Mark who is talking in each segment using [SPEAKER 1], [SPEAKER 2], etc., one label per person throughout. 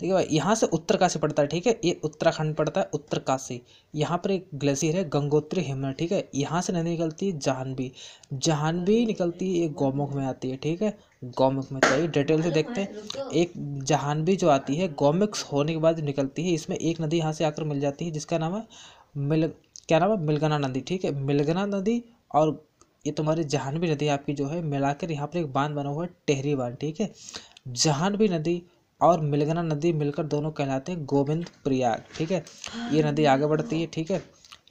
[SPEAKER 1] देखिए भाई यहाँ से उत्तरकाशी पड़ता है ठीक है ये उत्तराखंड पड़ता है उत्तरकाशी यहाँ पर एक ग्लेशियर है गंगोत्री हिमन ठीक है यहाँ से नदी निकलती है जहानवी जहानवी निकलती है ये गौमुख में आती है ठीक है गौमुख में चाहिए डिटेल से देखते हैं एक जहानवी जो आती है गौमुख होने के बाद निकलती है इसमें एक नदी यहाँ से आकर मिल जाती है जिसका नाम है मिल क्या नाम है मिलगना नदी ठीक है मिलगना नदी और ये तुम्हारी जहानवी नदी आपकी जो है मिलाकर यहाँ पर एक बांध बना हुआ है टेहरी बांध ठीक है जहानवी नदी और मिलगना नदी मिलकर दोनों कहलाते हैं गोविंद प्रयाग ठीक है ये नदी आगे बढ़ती है ठीक है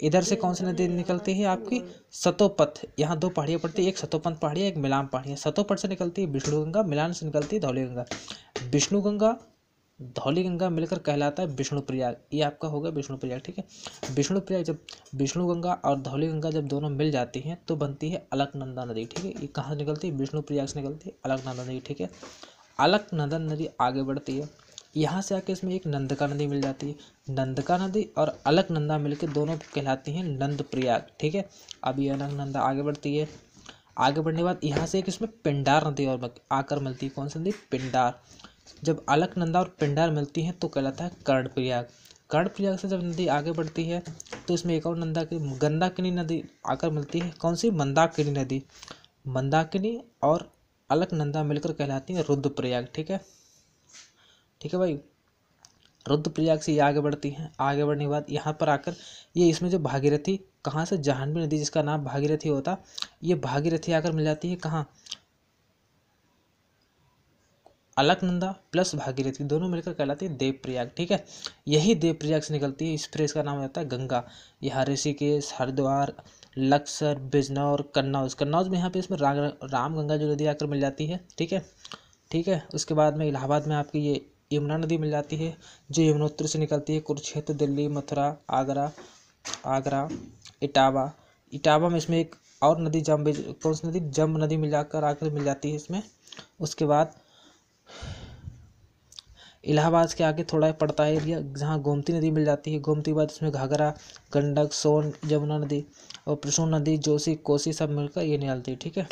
[SPEAKER 1] इधर से कौन सी नदी निकलती है आपकी सतोपथ यहाँ दो पहाड़ियाँ पड़ती है एक सतोपंथ पहाड़ी है एक मिलान पहाड़ी है सतोपथ से निकलती है विष्णु गंगा मिलान से निकलती है धौली गंगा विष्णु गंगा धौली गंगा मिलकर कहलाता है विष्णु प्रयाग ये आपका होगा प्रयाग ठीक है विष्णु प्रयाग जब विष्णु गंगा और धौली गंगा जब दोनों मिल जाती हैं तो बनती है अलकनंदा नदी ठीक है ये कहाँ से निकलती है विष्णु प्रयाग से निकलती है अलकनंदा नदी ठीक है अलग नंदन नदी आगे बढ़ती है यहाँ से आके इसमें एक नंदका नदी मिल जाती है नंदका नदी और अलग नंदा मिलकर दोनों कहलाती हैं नंद प्रयाग ठीक है अब ये अलग नंदा आगे बढ़ती है आगे बढ़ने के बाद यहाँ से एक इसमें पिंडार नदी और आकर मिलती है कौन सी नदी पिंडार जब अलकनंदा और पिंडार मिलती हैं तो कहलाता है कर्णप्रयाग कर्णप्रयाग से जब नदी आगे बढ़ती है तो इसमें एक और नंदा की गंदाकिनी नदी आकर मिलती है कौन सी मंदाकिनी नदी मंदाकिनी और अलकनंदा मिलकर कहलाती हैं रुद्रप्रयाग ठीक है ठीक है भाई रुद्रप्रयाग से ये आगे बढ़ती हैं आगे बढ़ने के बाद यहाँ पर आकर ये इसमें जो भागीरथी कहाँ से जहानवी नदी जिसका नाम भागीरथी होता ये भागीरथी आकर मिल जाती है कहाँ अलकनंदा प्लस भागीरथी दोनों मिलकर कहलाती है देवप्रयाग ठीक है यही देवप्रयाग से निकलती है इस प्रेस का नाम होता है गंगा यहाँ ऋषिकेश हरिद्वार लक्सर बिजना और कन्नौज कन्नौज में यहाँ पे इसमें राम राम गंगा जो नदी आकर मिल जाती है ठीक है ठीक है उसके बाद में इलाहाबाद में आपकी ये यमुना नदी मिल जाती है जो यमुनोत्री से निकलती है कुरुक्षेत्र दिल्ली मथुरा आगरा आगरा इटावा इटावा में इसमें एक और नदी जम्बे कौन सी नदी जम्ब नदी मिल जाकर आकर मिल जाती है इसमें उसके बाद इलाहाबाद के आगे थोड़ा पड़ता है एरिया जहाँ गोमती नदी मिल जाती है गोमती के बाद उसमें घाघरा गंडक सोन यमुना नदी और प्रसून नदी जोशी कोसी सब मिलकर ये निकालती है ठीक है